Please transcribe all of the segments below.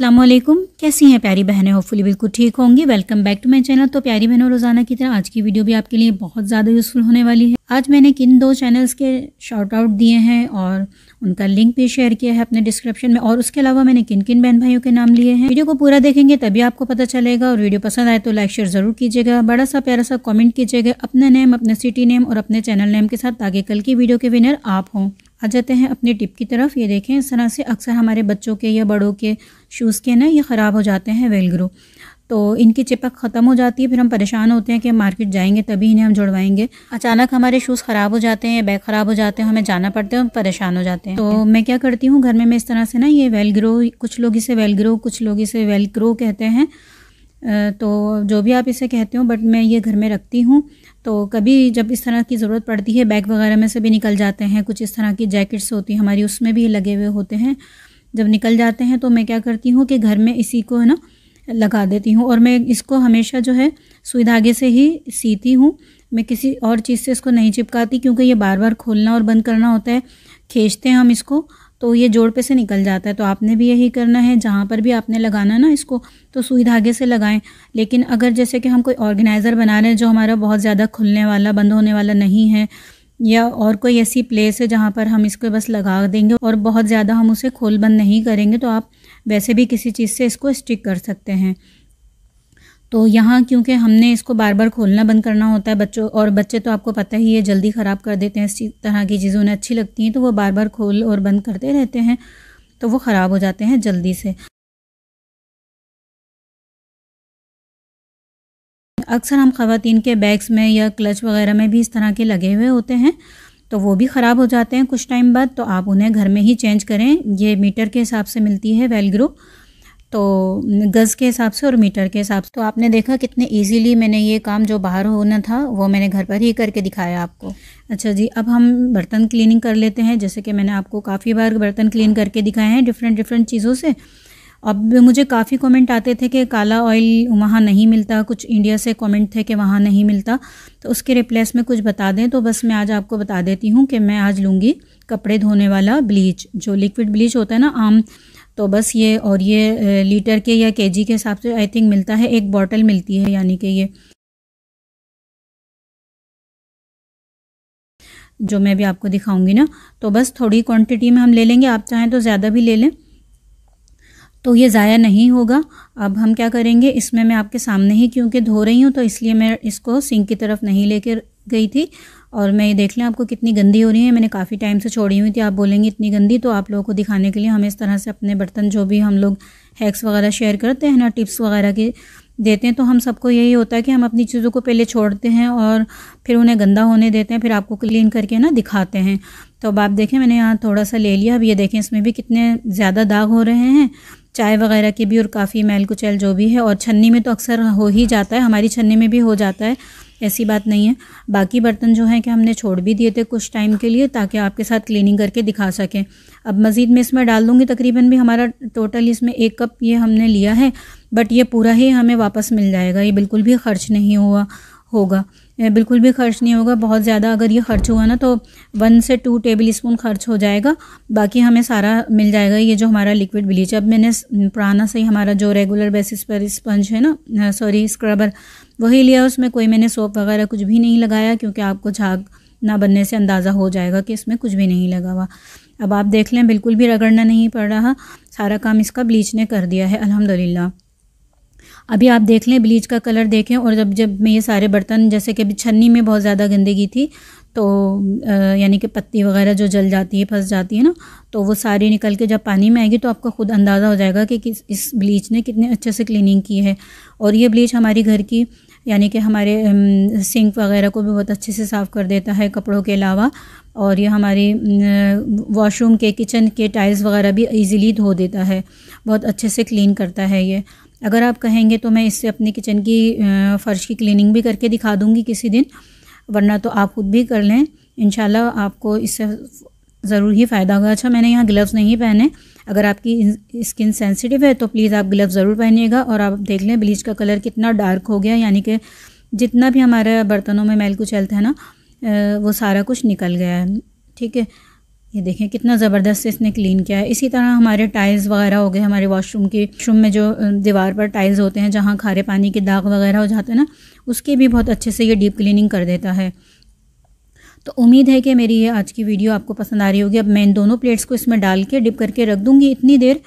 अल्लाम कैसी हैं प्यारी बहनें होपफुली बिल्कुल ठीक होंगी welcome back to my channel तो प्यारी बहनों रोज़ाना की तरह आज की वीडियो भी आपके लिए बहुत ज़्यादा यूज़फुल होने वाली है आज मैंने किन दो चैनल्स के शॉर्ट आउट दिए हैं और उनका लिंक भी शेयर किया है अपने डिस्क्रिप्शन में और उसके अलावा मैंने किन किन बहन भाइयों के नाम लिए हैं वीडियो को पूरा देखेंगे तभी आपको पता चलेगा और वीडियो पसंद आए तो लाइक शेयर ज़रूर कीजिएगा बड़ा सा प्यारा सा कॉमेंट कीजिएगा अपने नेम अपने सिटी नेम और अपने चैनल नेम के साथ ताकि कल की वीडियो के विनर आप हों आ जाते हैं अपनी टिप की तरफ ये देखें इस तरह से अक्सर हमारे बच्चों के या बड़ों के शूज़ के ना ये ख़राब हो जाते हैं वेलग्रो तो इनकी चिपक ख़त्म हो जाती है फिर हम परेशान होते हैं कि मार्केट जाएंगे तभी इन्हें हम जुड़वाएंगे अचानक हमारे शूज़ ख़राब हो जाते हैं या बैग ख़राब हो जाते हैं हमें जाना पड़ता है हम परेशान हो जाते हैं तो मैं क्या करती हूँ घर में मैं इस तरह से ना ये वेलग्रो कुछ लोग इसे वेलग्रो कुछ लोग इसे वेलक्रो कहते हैं तो जो भी आप इसे कहते हो बट मैं ये घर में रखती हूँ तो कभी जब इस तरह की ज़रूरत पड़ती है बैग वगैरह में से भी निकल जाते हैं कुछ इस तरह की जैकेट्स होती हैं हमारी उसमें भी लगे हुए होते हैं जब निकल जाते हैं तो मैं क्या करती हूँ कि घर में इसी को है ना लगा देती हूँ और मैं इसको हमेशा जो है सुई धागे से ही सीती हूँ मैं किसी और चीज़ से इसको नहीं चिपकाती क्योंकि ये बार बार खोलना और बंद करना होता है खींचते हैं हम इसको तो ये जोड़ पे से निकल जाता है तो आपने भी यही करना है जहाँ पर भी आपने लगाना ना इसको तो सुई धागे से लगाएं लेकिन अगर जैसे कि हम कोई ऑर्गेनाइज़र बना रहे हैं जो हमारा बहुत ज़्यादा खुलने वाला बंद होने वाला नहीं है या और कोई ऐसी प्लेस है जहाँ पर हम इसको बस लगा देंगे और बहुत ज़्यादा हम उसे खोल बंद नहीं करेंगे तो आप वैसे भी किसी चीज़ से इसको स्टिक कर सकते हैं तो यहाँ क्योंकि हमने इसको बार बार खोलना बंद करना होता है बच्चों और बच्चे तो आपको पता ही है जल्दी ख़राब कर देते हैं इस तरह की चीज़ें उन्हें अच्छी लगती हैं तो वो बार बार खोल और बंद करते रहते हैं तो वो ख़राब हो जाते हैं जल्दी से अक्सर हम ख़वातीन के बैग्स में या क्लच वगैरह में भी इस तरह के लगे हुए होते हैं तो वो भी ख़राब हो जाते हैं कुछ टाइम बाद तो आप उन्हें घर में ही चेंज करें ये मीटर के हिसाब से मिलती है वेलग्रो तो गज़ के हिसाब से और मीटर के हिसाब से तो आपने देखा कितने इजीली मैंने ये काम जो बाहर होना था वो मैंने घर पर ही करके दिखाया आपको अच्छा जी अब हम बर्तन क्लीनिंग कर लेते हैं जैसे कि मैंने आपको काफ़ी बार बर्तन क्लीन करके दिखाए हैं डिफरेंट डिफरेंट चीज़ों से अब मुझे काफ़ी कमेंट आते थे कि काला ऑयल वहाँ नहीं मिलता कुछ इंडिया से कमेंट थे कि वहाँ नहीं मिलता तो उसके रिप्लेस में कुछ बता दें तो बस मैं आज आपको बता देती हूँ कि मैं आज लूँगी कपड़े धोने वाला ब्लीच जो लिक्विड ब्लीच होता है ना आम तो बस ये और ये लीटर के या के के हिसाब से आई थिंक मिलता है एक बॉटल मिलती है यानी कि ये जो मैं भी आपको दिखाऊंगी ना तो बस थोड़ी क्वांटिटी में हम ले लेंगे आप चाहें तो ज़्यादा भी ले लें तो ये ज़ाया नहीं होगा अब हम क्या करेंगे इसमें मैं आपके सामने ही क्योंकि धो रही हूँ तो इसलिए मैं इसको सिंक की तरफ नहीं लेकर गई थी और मैं ये देख लें आपको कितनी गंदी हो रही है मैंने काफ़ी टाइम से छोड़ी हुई थी आप बोलेंगे इतनी गंदी तो आप लोगों को दिखाने के लिए हम इस तरह से अपने बर्तन जो भी हम लोग हैक्स वगैरह शेयर करते हैं ना टिप्स वगैरह के देते हैं तो हम सबको यही होता है कि हम अपनी चीज़ों को पहले छोड़ते हैं और फिर उन्हें गंदा होने देते हैं फिर आपको क्लीन करके ना दिखाते हैं तो अब आप देखें मैंने यहाँ थोड़ा सा ले लिया अब ये देखें इसमें भी कितने ज़्यादा दाग हो रहे हैं चाय वगैरह के भी और काफ़ी मैल कुचैल जो भी है और छन्नी में तो अक्सर हो ही जाता है हमारी छन्नी में भी हो जाता है ऐसी बात नहीं है बाकी बर्तन जो हैं कि हमने छोड़ भी दिए थे कुछ टाइम के लिए ताकि आपके साथ क्लीनिंग करके दिखा सकें अब मज़ीद मैं इसमें डाल दूँगी तकरीबन भी हमारा टोटल इसमें एक कप ये हमने लिया है बट ये पूरा ही हमें वापस मिल जाएगा ये बिल्कुल भी खर्च नहीं हुआ होगा बिल्कुल भी खर्च नहीं होगा बहुत ज़्यादा अगर ये खर्च हुआ ना तो वन से टू टेबल स्पून खर्च हो जाएगा बाकी हमें सारा मिल जाएगा ये जो हमारा लिक्विड ब्लीच अब मैंने पुराना से ही हमारा जो रेगुलर बेसिस पर स्पंज है ना सॉरी स्क्रबर वही लिया उसमें कोई मैंने सोप वगैरह कुछ भी नहीं लगाया क्योंकि आपको झाग ना बनने से अंदाज़ा हो जाएगा कि इसमें कुछ भी नहीं लगा हुआ अब आप देख लें बिल्कुल भी रगड़ना नहीं पड़ रहा सारा काम इसका ब्लीच ने कर दिया है अल्हम्दुलिल्लाह अभी आप देख लें ब्लीच का कलर देखें और जब जब मैं ये सारे बर्तन जैसे कि अभी छन्नी में बहुत ज़्यादा गंदगी थी तो यानी कि पत्ती वगैरह जो जल जाती है फंस जाती है ना तो वो सारी निकल के जब पानी में आएगी तो आपका खुद अंदाज़ा हो जाएगा कि किस इस ब्लीच ने कितने अच्छे से क्लीनिंग की है और ये ब्लीच हमारी घर की यानी कि हमारे सिंक वगैरह को भी बहुत अच्छे से साफ़ कर देता है कपड़ों के अलावा और ये हमारी वॉशरूम के किचन के टाइल्स वगैरह भी इजीली धो देता है बहुत अच्छे से क्लीन करता है ये अगर आप कहेंगे तो मैं इससे अपने किचन की फ़र्श की क्लीनिंग भी करके दिखा दूँगी किसी दिन वरना तो आप खुद भी कर लें इन आपको इससे ज़रूर ही फ़ायदा होगा अच्छा मैंने यहाँ ग्लव्स नहीं पहने अगर आपकी स्किन सेंसिटिव है तो प्लीज़ आप ग्लव्स ज़रूर पहनिएगा और आप देख लें ब्लीच का कलर कितना डार्क हो गया यानी कि जितना भी हमारे बर्तनों में मैल कुचलता है ना वो सारा कुछ निकल गया है ठीक है ये देखें कितना ज़बरदस्त इसने क्लीन किया है इसी तरह हमारे टाइल्स वगैरह हो गए हमारे वॉशरूम के रूम में जो दीवार पर टाइल्स होते हैं जहाँ खारे पानी के दाग वगैरह हो जाते हैं ना उसके भी बहुत अच्छे से ये डीप क्लीनिंग कर देता है तो उम्मीद है कि मेरी ये आज की वीडियो आपको पसंद आ रही होगी अब मैं इन दोनों प्लेट्स को इसमें डाल के डिप करके रख दूँगी इतनी देर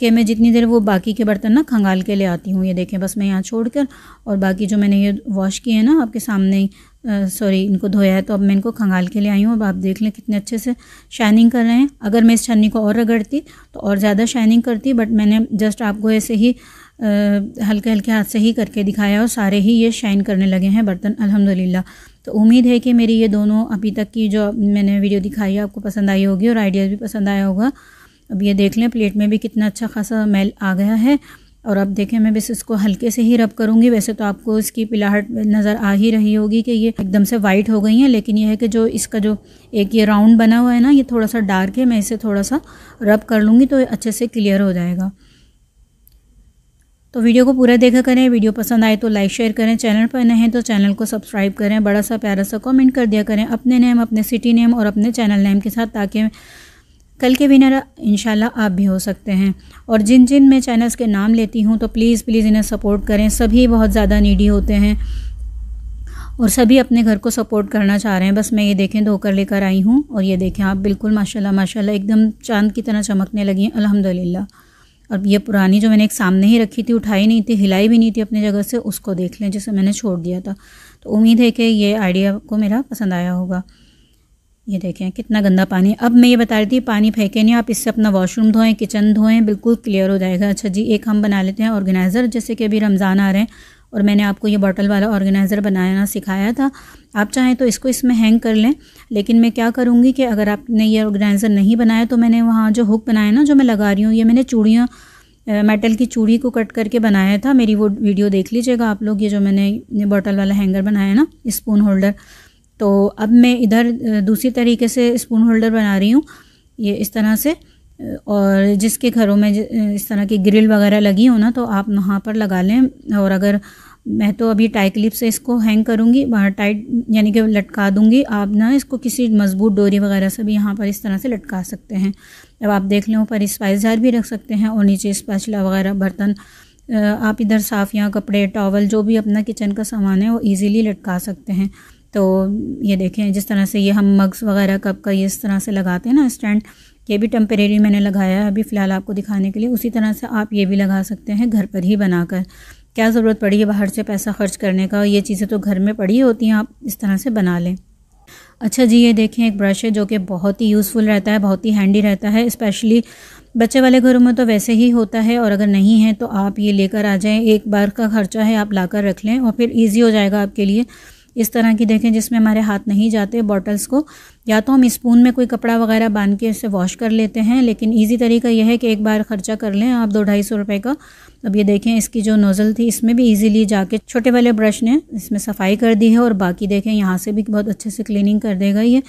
कि मैं जितनी देर वो बाकी के बर्तन ना खंगाल के ले आती हूँ ये देखें बस मैं यहाँ छोड़ कर और बाकी जो मैंने ये वॉश किए हैं ना आपके सामने सॉरी इनको धोया है तो अब मैं इनको खंगाल के ले आई हूँ अब आप देख लें कितने अच्छे से शाइनिंग कर रहे हैं अगर मैं इस छन्नी को और रगड़ती तो और ज़्यादा शाइनिंग करती बट मैंने जस्ट आपको ऐसे ही हल्के हल्के हाथ से ही करके दिखाया और सारे ही ये शाइन करने लगे हैं बर्तन अलहमदिल्ला तो उम्मीद है कि मेरी ये दोनों अभी तक की जो मैंने वीडियो दिखाई है आपको पसंद आई होगी और आइडियाज़ भी पसंद आया होगा अब ये देख लें प्लेट में भी कितना अच्छा खासा मैल आ गया है और अब देखें मैं बस इसको हल्के से ही रब करूँगी वैसे तो आपको इसकी पिलाहट नज़र आ ही रही होगी कि ये एकदम से वाइट हो गई है लेकिन यह है कि जो इसका जो एक ये राउंड बना हुआ है ना ये थोड़ा सा डार्क है मैं इसे थोड़ा सा रब कर लूँगी तो अच्छे से क्लियर हो जाएगा तो वीडियो को पूरा देखा करें वीडियो पसंद आए तो लाइक शेयर करें चैनल पर नए हैं तो चैनल को सब्सक्राइब करें बड़ा सा प्यारा सा कमेंट कर दिया करें अपने नेम अपने सिटी नेम और अपने चैनल नेम के साथ ताकि कल के विनर इंशाल्लाह आप भी हो सकते हैं और जिन जिन मैं चैनल्स के नाम लेती हूँ तो प्लीज़ प्लीज़ इन्हें सपोर्ट करें सभी बहुत ज़्यादा नीडी होते हैं और सभी अपने घर को सपोर्ट करना चाह रहे हैं बस मैं ये देखें धोकर लेकर आई हूँ और ये देखें आप बिल्कुल माशाल्लाह माशाल्लाह एकदम चांद की तरह चमकने लगी हैं अल्हम्दुलिल्लाह और ये पुरानी जो मैंने एक सामने ही रखी थी उठाई नहीं थी हिलाई भी नहीं थी अपनी जगह से उसको देख लें जिसे मैंने छोड़ दिया था तो उम्मीद है कि ये आइडिया को मेरा पसंद आया होगा ये देखें कितना गंदा पानी अब मैं ये बता रही थी पानी फेंके नहीं आप इससे अपना वॉशरूम धोएं किचन धोएं बिल्कुल क्लियर हो जाएगा अच्छा जी एक हम बना लेते हैं ऑर्गेनाइज़र जैसे कि अभी रमज़ान आ रहे हैं और मैंने आपको ये बॉटल वाला ऑर्गेनाइज़र बनाना सिखाया था आप चाहें तो इसको इसमें हैंग कर लें लेकिन मैं क्या करूँगी कि अगर आपने ये ऑर्गेनाइज़र नहीं बनाया तो मैंने वहाँ जो हुक बनाया ना जो मैं लगा रही हूँ ये मैंने चूड़ियाँ मेटल की चूड़ी को कट करके बनाया था मेरी वो वीडियो देख लीजिएगा आप लोग ये जो मैंने ये बॉटल वाला हैंगर बनाया ना स्पून होल्डर तो अब मैं इधर दूसरी तरीके से स्पून होल्डर बना रही हूँ ये इस तरह से और जिसके घरों में इस तरह की ग्रिल वगैरह लगी हो ना तो आप वहाँ पर लगा लें और अगर मैं तो अभी टाई क्लिप से इसको हैंग करूँगी बाहर टाइट यानी कि लटका दूँगी आप ना इसको किसी मजबूत डोरी वगैरह से भी यहाँ पर इस तरह से लटका सकते हैं अब आप देख लें ऊपर स्पाइस जार भी रख सकते हैं और नीचे स्पैचला वगैरह बर्तन आप इधर साफियाँ कपड़े टॉवल जो भी अपना किचन का सामान है वो ईज़िली लटका सकते हैं तो ये देखें जिस तरह से ये हम मग्स वगैरह कप का ये इस तरह से लगाते हैं ना स्टैंड ये भी टेम्परेरी मैंने लगाया है अभी फ़िलहाल आपको दिखाने के लिए उसी तरह से आप ये भी लगा सकते हैं घर पर ही बनाकर क्या ज़रूरत पड़ी है बाहर से पैसा खर्च करने का ये चीज़ें तो घर में पड़ी होती हैं आप इस तरह से बना लें अच्छा जी ये देखें एक ब्रश है जो कि बहुत ही यूज़फुल रहता है बहुत ही हैंडी रहता है स्पेशली बच्चे वाले घरों में तो वैसे ही होता है और अगर नहीं है तो आप ये लेकर आ जाएं एक बार का खर्चा है आप लाकर रख लें और फिर ईजी हो जाएगा आपके लिए इस तरह की देखें जिसमें हमारे हाथ नहीं जाते बॉटल्स को या तो हम स्पून में कोई कपड़ा वगैरह बांध के इसे वॉश कर लेते हैं लेकिन ईजी तरीका यह है कि एक बार ख़र्चा कर लें आप दो ढाई सौ रुपये का अब ये देखें इसकी जो नोज़ल थी इसमें भी इजीली जाके छोटे वाले ब्रश ने इसमें सफाई कर दी है और बाकी देखें यहाँ से भी बहुत अच्छे से क्लिनिंग कर देगा ये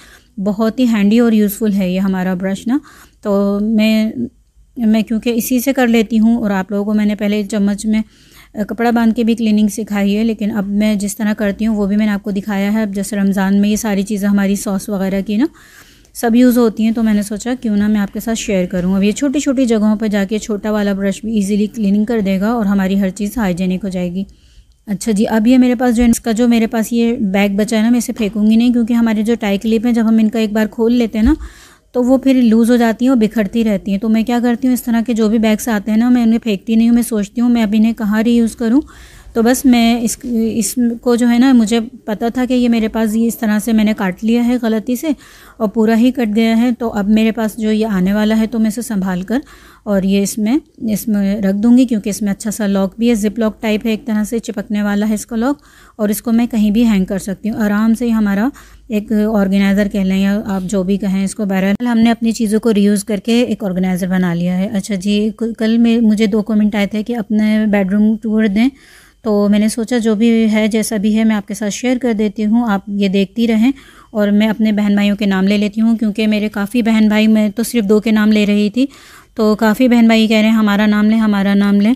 बहुत ही हैंडी और यूज़फुल है ये हमारा ब्रश ना तो मैं मैं क्योंकि इसी से कर लेती हूँ और आप लोगों को मैंने पहले चम्मच में कपड़ा बांध के भी क्लीनिंग सिखाई है लेकिन अब मैं जिस तरह करती हूँ वो भी मैंने आपको दिखाया है अब जैसे रमज़ान में ये सारी चीज़ें हमारी सॉस वगैरह की ना सब यूज़ होती हैं तो मैंने सोचा क्यों ना मैं आपके साथ शेयर करूँ अब ये छोटी छोटी जगहों पर जाके छोटा वाला ब्रश भी ईजिली क्लिनिंग कर देगा और हमारी हर चीज़ हाइजेनिक हो जाएगी अच्छा जी अब ये मेरे पास जो इसका जो मेरे पास ये बैग बचा है ना मैं इसे फेंकूंगी नहीं क्योंकि हमारे जो टाई क्लिप हैं जब हम इनका एक बार खोल लेते हैं ना तो वो फिर लूज़ हो जाती हैं और बिखरती रहती हैं तो मैं क्या करती हूँ इस तरह के जो भी बैग्स आते हैं ना मैं उन्हें फेंकती नहीं हूँ मैं सोचती हूँ मैं अभी इन्हें कहाँ रीयूज़ करूँ तो बस मैं इस इसको जो है ना मुझे पता था कि ये मेरे पास ये इस तरह से मैंने काट लिया है गलती से और पूरा ही कट गया है तो अब मेरे पास जो ये आने वाला है तो मैं इसे संभाल कर और ये इसमें इसमें रख दूँगी क्योंकि इसमें अच्छा सा लॉक भी है ज़िप लॉक टाइप है एक तरह से चिपकने वाला है इसका लॉक और इसको मैं कहीं भी हैंग कर सकती हूँ आराम से हमारा एक ऑर्गेनाइज़र कह लें या आप जो भी कहें इसको बहरहाल हमने अपनी चीज़ों को रीयूज़ करके एक ऑर्गेनाइज़र बना लिया है अच्छा जी कल में मुझे दो कमेंट आए थे कि अपने बेडरूम टूर दें तो मैंने सोचा जो भी है जैसा भी है मैं आपके साथ शेयर कर देती हूँ आप ये देखती रहें और मैं अपने बहन भाइयों के नाम ले लेती हूँ क्योंकि मेरे काफ़ी बहन भाई मैं तो सिर्फ दो के नाम ले रही थी तो काफ़ी बहन भाई कह रहे हैं हमारा नाम लें हमारा नाम लें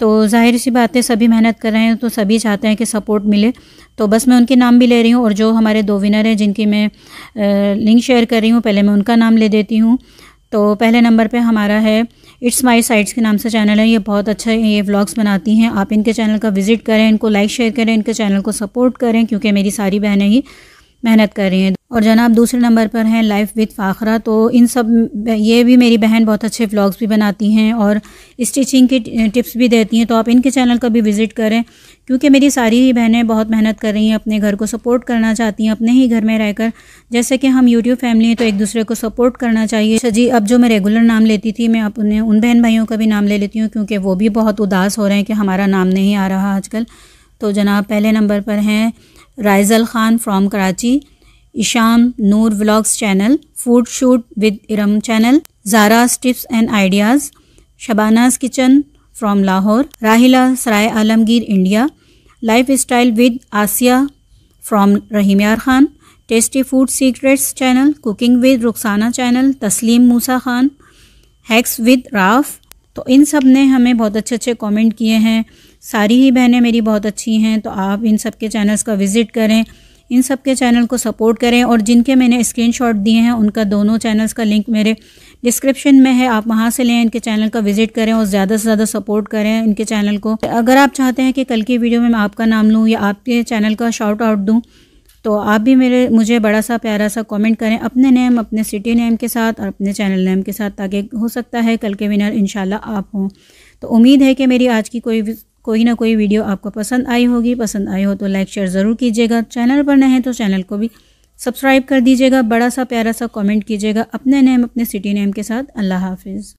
तो जाहिर सी बात है सभी मेहनत कर रहे हैं तो सभी चाहते हैं कि सपोर्ट मिले तो बस मैं उनके नाम भी ले रही हूँ और जो हमारे दो विनर हैं जिनकी मैं लिंक शेयर कर रही हूँ पहले मैं उनका नाम ले देती हूँ तो पहले नंबर पे हमारा है इट्स माई साइट्स के नाम से चैनल है ये बहुत अच्छा ये व्लॉग्स बनाती हैं आप इनके चैनल का विज़िट करें इनको लाइक शेयर करें इनके चैनल को सपोर्ट करें क्योंकि मेरी सारी बहनें ही मेहनत कर रही हैं और जनाब दूसरे नंबर पर हैं लाइफ विद फ़ाखरा तो इन सब ये भी मेरी बहन बहुत अच्छे व्लॉग्स भी बनाती हैं और स्टिचिंग की टिप्स भी देती हैं तो आप इनके चैनल का भी विज़िट करें क्योंकि मेरी सारी ही बहनें बहुत मेहनत कर रही हैं अपने घर को सपोर्ट करना चाहती हैं अपने ही घर में रहकर जैसे कि हम यूट्यूब फैमिली हैं तो एक दूसरे को सपोर्ट करना चाहिए अच्छा जी अब जो मैं रेगुलर नाम लेती थी मैं अपने उन बहन भाइयों का भी नाम ले लेती हूँ क्योंकि वो भी बहुत उदास हो रहे हैं कि हमारा नाम नहीं आ रहा आजकल तो जनाब पहले नंबर पर हैं Raizal Khan from Karachi Isham Noor vlogs channel food shoot with Iram channel Zara tips and ideas Shabana's kitchen from Lahore Rahila Sarai Alamgir India lifestyle with Asia from Rahimyar Khan tasty food secrets channel cooking with Rukhsana channel Tasleem Musa Khan hacks with Rauf तो इन सब ने हमें बहुत अच्छे अच्छे कॉमेंट किए हैं सारी ही बहनें मेरी बहुत अच्छी हैं तो आप इन सब के चैनल्स का विज़िट करें इन सब के चैनल को सपोर्ट करें और जिनके मैंने स्क्रीनशॉट दिए हैं उनका दोनों चैनल्स का लिंक मेरे डिस्क्रिप्शन में है आप वहाँ से लें इनके चैनल का विजिट करें और ज़्यादा से ज़्यादा सपोर्ट करें इनके चैनल को अगर आप चाहते हैं कि कल की वीडियो में मैं आपका नाम लूँ या आपके चैनल का शॉर्ट आउट दूँ तो आप भी मेरे मुझे बड़ा सा प्यारा सा कमेंट करें अपने नेम अपने सिटी नेम के साथ और अपने चैनल नेम के साथ ताकि हो सकता है कल के विनर इन आप हों तो उम्मीद है कि मेरी आज की कोई कोई ना कोई वीडियो आपको पसंद आई होगी पसंद आई हो तो लाइक शेयर ज़रूर कीजिएगा चैनल पर नए हैं तो चैनल को भी सब्सक्राइब कर दीजिएगा बड़ा सा प्यारा सा कमेंट कीजिएगा अपने नेम अपने सिटी नेम के साथ अल्लाह हाफिज़